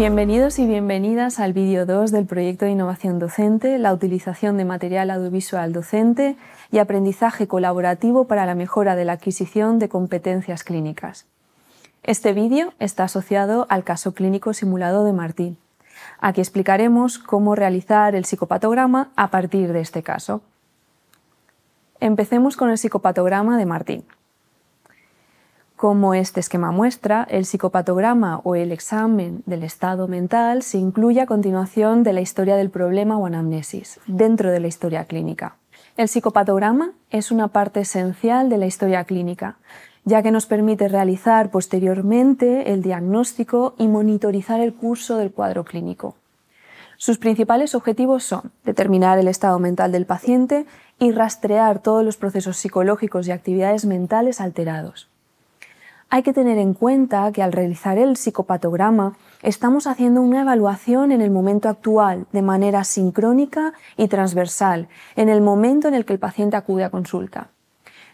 Bienvenidos y bienvenidas al vídeo 2 del proyecto de innovación docente, la utilización de material audiovisual docente y aprendizaje colaborativo para la mejora de la adquisición de competencias clínicas. Este vídeo está asociado al caso clínico simulado de Martín. Aquí explicaremos cómo realizar el psicopatograma a partir de este caso. Empecemos con el psicopatograma de Martín. Como este esquema muestra, el psicopatograma o el examen del estado mental se incluye a continuación de la historia del problema o anamnesis, dentro de la historia clínica. El psicopatograma es una parte esencial de la historia clínica, ya que nos permite realizar posteriormente el diagnóstico y monitorizar el curso del cuadro clínico. Sus principales objetivos son determinar el estado mental del paciente y rastrear todos los procesos psicológicos y actividades mentales alterados. Hay que tener en cuenta que al realizar el psicopatograma estamos haciendo una evaluación en el momento actual de manera sincrónica y transversal, en el momento en el que el paciente acude a consulta.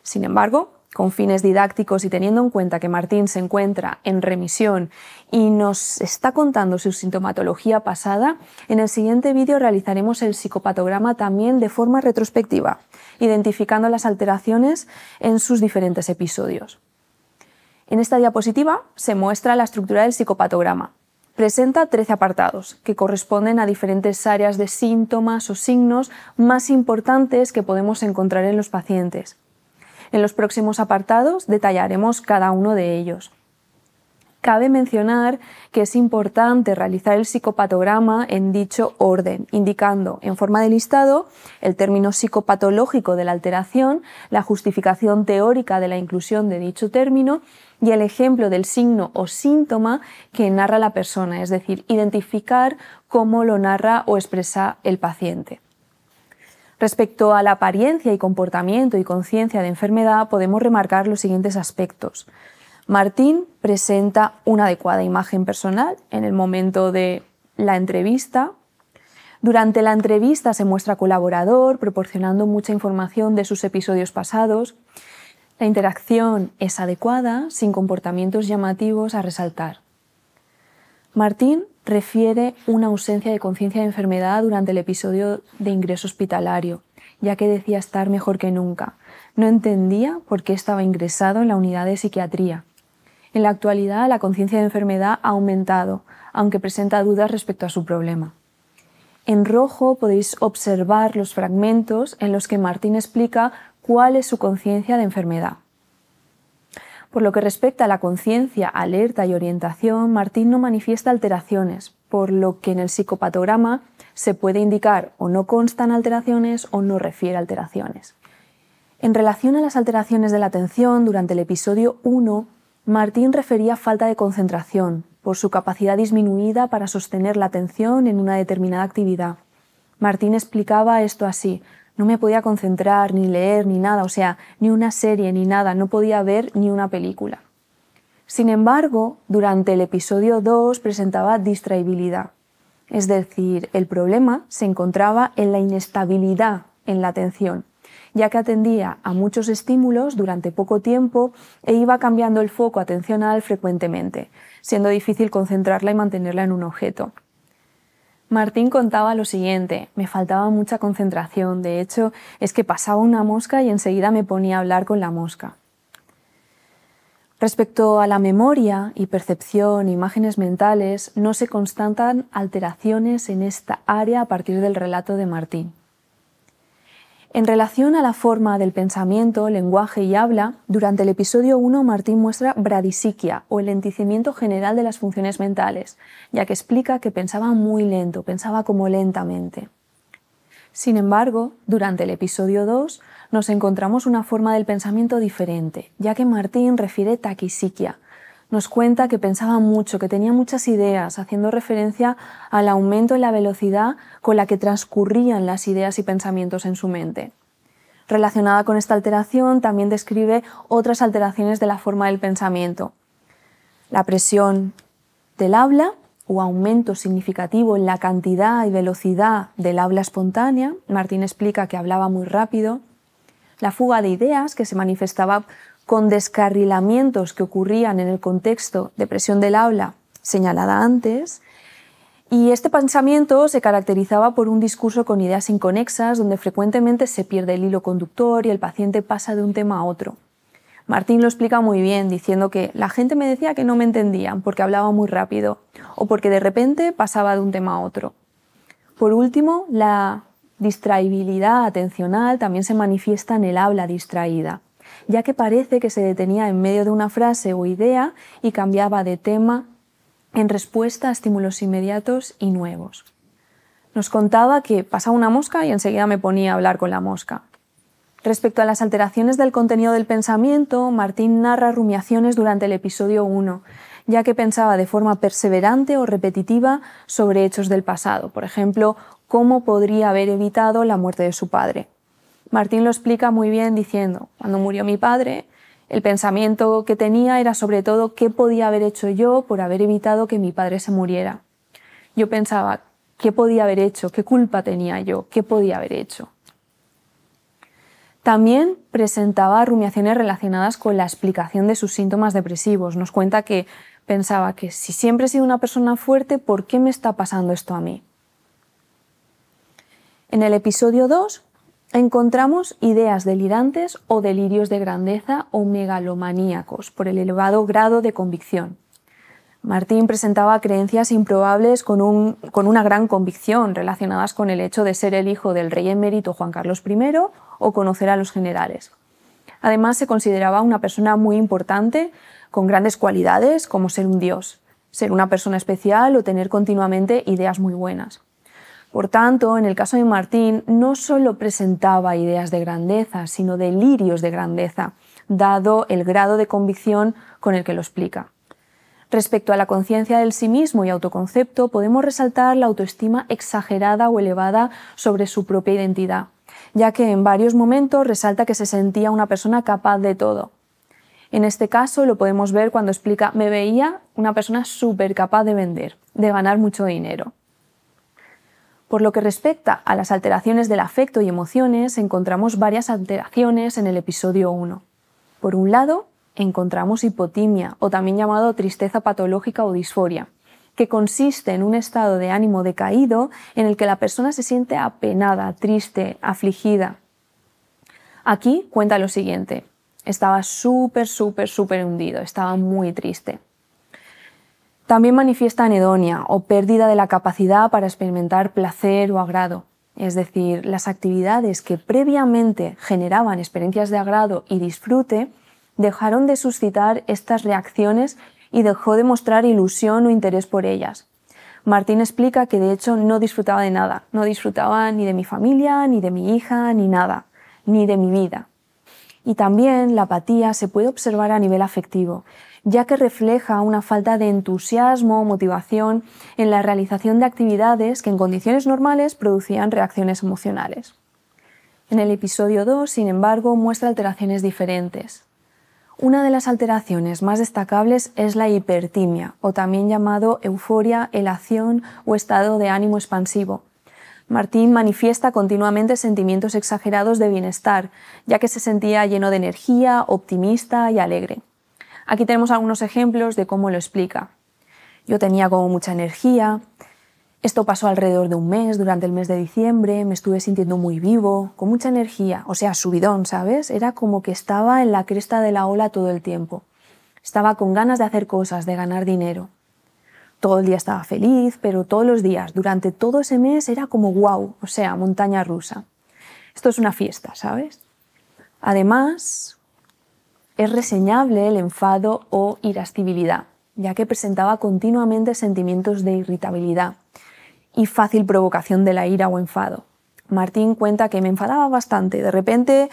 Sin embargo, con fines didácticos y teniendo en cuenta que Martín se encuentra en remisión y nos está contando su sintomatología pasada, en el siguiente vídeo realizaremos el psicopatograma también de forma retrospectiva, identificando las alteraciones en sus diferentes episodios. En esta diapositiva se muestra la estructura del psicopatograma. Presenta 13 apartados que corresponden a diferentes áreas de síntomas o signos más importantes que podemos encontrar en los pacientes. En los próximos apartados detallaremos cada uno de ellos. Cabe mencionar que es importante realizar el psicopatograma en dicho orden, indicando en forma de listado el término psicopatológico de la alteración, la justificación teórica de la inclusión de dicho término y el ejemplo del signo o síntoma que narra la persona, es decir, identificar cómo lo narra o expresa el paciente. Respecto a la apariencia y comportamiento y conciencia de enfermedad, podemos remarcar los siguientes aspectos. Martín presenta una adecuada imagen personal en el momento de la entrevista. Durante la entrevista se muestra colaborador, proporcionando mucha información de sus episodios pasados. La interacción es adecuada, sin comportamientos llamativos a resaltar. Martín refiere una ausencia de conciencia de enfermedad durante el episodio de ingreso hospitalario, ya que decía estar mejor que nunca. No entendía por qué estaba ingresado en la unidad de psiquiatría. En la actualidad, la conciencia de enfermedad ha aumentado, aunque presenta dudas respecto a su problema. En rojo podéis observar los fragmentos en los que Martín explica cuál es su conciencia de enfermedad. Por lo que respecta a la conciencia, alerta y orientación, Martín no manifiesta alteraciones, por lo que en el psicopatograma se puede indicar o no constan alteraciones o no refiere alteraciones. En relación a las alteraciones de la atención, durante el episodio 1, Martín refería falta de concentración por su capacidad disminuida para sostener la atención en una determinada actividad. Martín explicaba esto así, no me podía concentrar, ni leer, ni nada, o sea, ni una serie, ni nada, no podía ver ni una película. Sin embargo, durante el episodio 2 presentaba distraibilidad, es decir, el problema se encontraba en la inestabilidad en la atención, ya que atendía a muchos estímulos durante poco tiempo e iba cambiando el foco atencional frecuentemente, siendo difícil concentrarla y mantenerla en un objeto. Martín contaba lo siguiente, me faltaba mucha concentración, de hecho es que pasaba una mosca y enseguida me ponía a hablar con la mosca. Respecto a la memoria y percepción, imágenes mentales, no se constatan alteraciones en esta área a partir del relato de Martín. En relación a la forma del pensamiento, lenguaje y habla, durante el episodio 1 Martín muestra bradisiquia o el lenticimiento general de las funciones mentales, ya que explica que pensaba muy lento, pensaba como lentamente. Sin embargo, durante el episodio 2 nos encontramos una forma del pensamiento diferente, ya que Martín refiere taquisiquia, nos cuenta que pensaba mucho, que tenía muchas ideas, haciendo referencia al aumento en la velocidad con la que transcurrían las ideas y pensamientos en su mente. Relacionada con esta alteración, también describe otras alteraciones de la forma del pensamiento. La presión del habla o aumento significativo en la cantidad y velocidad del habla espontánea. Martín explica que hablaba muy rápido. La fuga de ideas, que se manifestaba con descarrilamientos que ocurrían en el contexto de presión del habla señalada antes, y este pensamiento se caracterizaba por un discurso con ideas inconexas, donde frecuentemente se pierde el hilo conductor y el paciente pasa de un tema a otro. Martín lo explica muy bien, diciendo que la gente me decía que no me entendían porque hablaba muy rápido o porque de repente pasaba de un tema a otro. Por último, la distraibilidad atencional también se manifiesta en el habla distraída ya que parece que se detenía en medio de una frase o idea y cambiaba de tema en respuesta a estímulos inmediatos y nuevos. Nos contaba que pasaba una mosca y enseguida me ponía a hablar con la mosca. Respecto a las alteraciones del contenido del pensamiento, Martín narra rumiaciones durante el episodio 1, ya que pensaba de forma perseverante o repetitiva sobre hechos del pasado, por ejemplo, cómo podría haber evitado la muerte de su padre. Martín lo explica muy bien diciendo, cuando murió mi padre, el pensamiento que tenía era sobre todo qué podía haber hecho yo por haber evitado que mi padre se muriera. Yo pensaba, ¿qué podía haber hecho? ¿Qué culpa tenía yo? ¿Qué podía haber hecho? También presentaba rumiaciones relacionadas con la explicación de sus síntomas depresivos. Nos cuenta que pensaba que si siempre he sido una persona fuerte, ¿por qué me está pasando esto a mí? En el episodio 2 encontramos ideas delirantes o delirios de grandeza o megalomaníacos por el elevado grado de convicción. Martín presentaba creencias improbables con, una gran convicción relacionadas con el hecho de ser el hijo del rey emérito Juan Carlos I o conocer a los generales. Además, se consideraba una persona muy importante, con grandes cualidades como ser un dios, ser una persona especial o tener continuamente ideas muy buenas. Por tanto, en el caso de Martín, no solo presentaba ideas de grandeza, sino delirios de grandeza, dado el grado de convicción con el que lo explica. Respecto a la conciencia del sí mismo y autoconcepto, podemos resaltar la autoestima exagerada o elevada sobre su propia identidad, ya que en varios momentos resalta que se sentía una persona capaz de todo. En este caso lo podemos ver cuando explica me veía una persona súper capaz de vender, de ganar mucho dinero. Por lo que respecta a las alteraciones del afecto y emociones, encontramos varias alteraciones en el episodio 1. Por un lado, encontramos hipotimia, o también llamado tristeza patológica o disforia, que consiste en un estado de ánimo decaído en el que la persona se siente apenada, triste, afligida. Aquí cuenta lo siguiente. Estaba súper, súper, súper hundido, estaba muy triste. También manifiesta anedonia o pérdida de la capacidad para experimentar placer o agrado. Es decir, las actividades que previamente generaban experiencias de agrado y disfrute dejaron de suscitar estas reacciones y dejó de mostrar ilusión o interés por ellas. Martín explica que de hecho no disfrutaba de nada, no disfrutaba ni de mi familia, ni de mi hija, ni nada, ni de mi vida. Y también la apatía se puede observar a nivel afectivo, ya que refleja una falta de entusiasmo o motivación en la realización de actividades que en condiciones normales producían reacciones emocionales. En el episodio 2, sin embargo, muestra alteraciones diferentes. Una de las alteraciones más destacables es la hipertimia, o también llamado euforia, elación o estado de ánimo expansivo. Martín manifiesta continuamente sentimientos exagerados de bienestar, ya que se sentía lleno de energía, optimista y alegre. Aquí tenemos algunos ejemplos de cómo lo explica. Yo tenía como mucha energía, esto pasó alrededor de un mes, durante el mes de diciembre, me estuve sintiendo muy vivo, con mucha energía, o sea, subidón, ¿sabes? Era como que estaba en la cresta de la ola todo el tiempo. Estaba con ganas de hacer cosas, de ganar dinero. Todo el día estaba feliz, pero todos los días, durante todo ese mes, era como wow, o sea, montaña rusa. Esto es una fiesta, ¿sabes? Además, es reseñable el enfado o irascibilidad, ya que presentaba continuamente sentimientos de irritabilidad y fácil provocación de la ira o enfado. Martín cuenta que me enfadaba bastante, de repente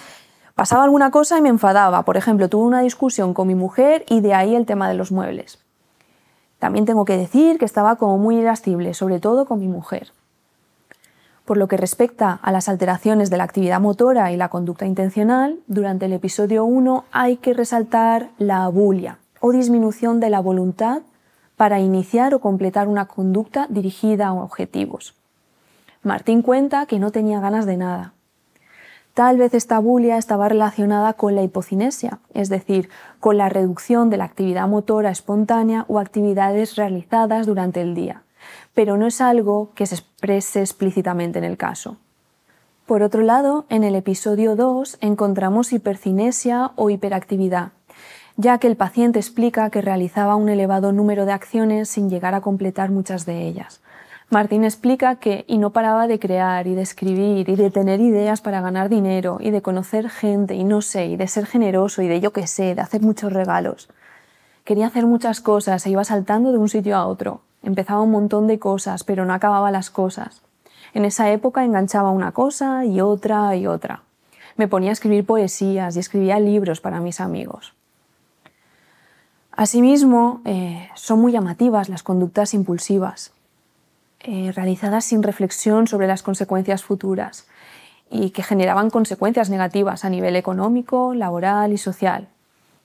pasaba alguna cosa y me enfadaba. Por ejemplo, tuve una discusión con mi mujer y de ahí el tema de los muebles. También tengo que decir que estaba como muy irascible, sobre todo con mi mujer. Por lo que respecta a las alteraciones de la actividad motora y la conducta intencional, durante el episodio 1 hay que resaltar la abulia o disminución de la voluntad para iniciar o completar una conducta dirigida a objetivos. Martín cuenta que no tenía ganas de nada. Tal vez esta abulia estaba relacionada con la hipocinesia, es decir, con la reducción de la actividad motora espontánea o actividades realizadas durante el día pero no es algo que se exprese explícitamente en el caso. Por otro lado, en el episodio 2 encontramos hipercinesia o hiperactividad, ya que el paciente explica que realizaba un elevado número de acciones sin llegar a completar muchas de ellas. Martín explica que y no paraba de crear y de escribir y de tener ideas para ganar dinero y de conocer gente y no sé, y de ser generoso y de yo qué sé, de hacer muchos regalos. Quería hacer muchas cosas e iba saltando de un sitio a otro. Empezaba un montón de cosas, pero no acababa las cosas. En esa época enganchaba una cosa y otra y otra. Me ponía a escribir poesías y escribía libros para mis amigos. Asimismo, eh, son muy llamativas las conductas impulsivas, eh, realizadas sin reflexión sobre las consecuencias futuras y que generaban consecuencias negativas a nivel económico, laboral y social.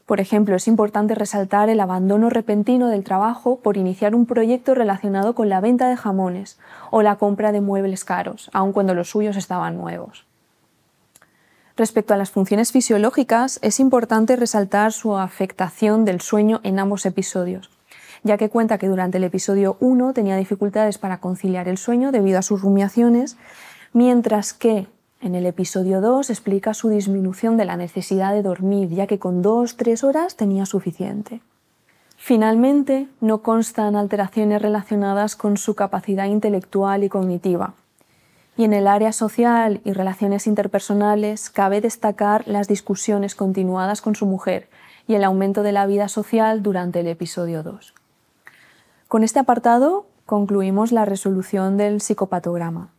Por ejemplo, es importante resaltar el abandono repentino del trabajo por iniciar un proyecto relacionado con la venta de jamones o la compra de muebles caros, aun cuando los suyos estaban nuevos. Respecto a las funciones fisiológicas, es importante resaltar su afectación del sueño en ambos episodios, ya que cuenta que durante el episodio 1 tenía dificultades para conciliar el sueño debido a sus rumiaciones, mientras que en el episodio 2 explica su disminución de la necesidad de dormir, ya que con 2-3 horas tenía suficiente. Finalmente, no constan alteraciones relacionadas con su capacidad intelectual y cognitiva. Y en el área social y relaciones interpersonales cabe destacar las discusiones continuadas con su mujer y el aumento de la vida social durante el episodio 2. Con este apartado concluimos la resolución del psicopatograma.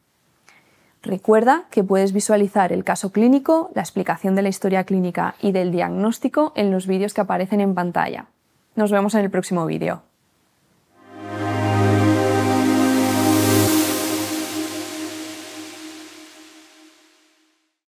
Recuerda que puedes visualizar el caso clínico, la explicación de la historia clínica y del diagnóstico en los vídeos que aparecen en pantalla. Nos vemos en el próximo vídeo.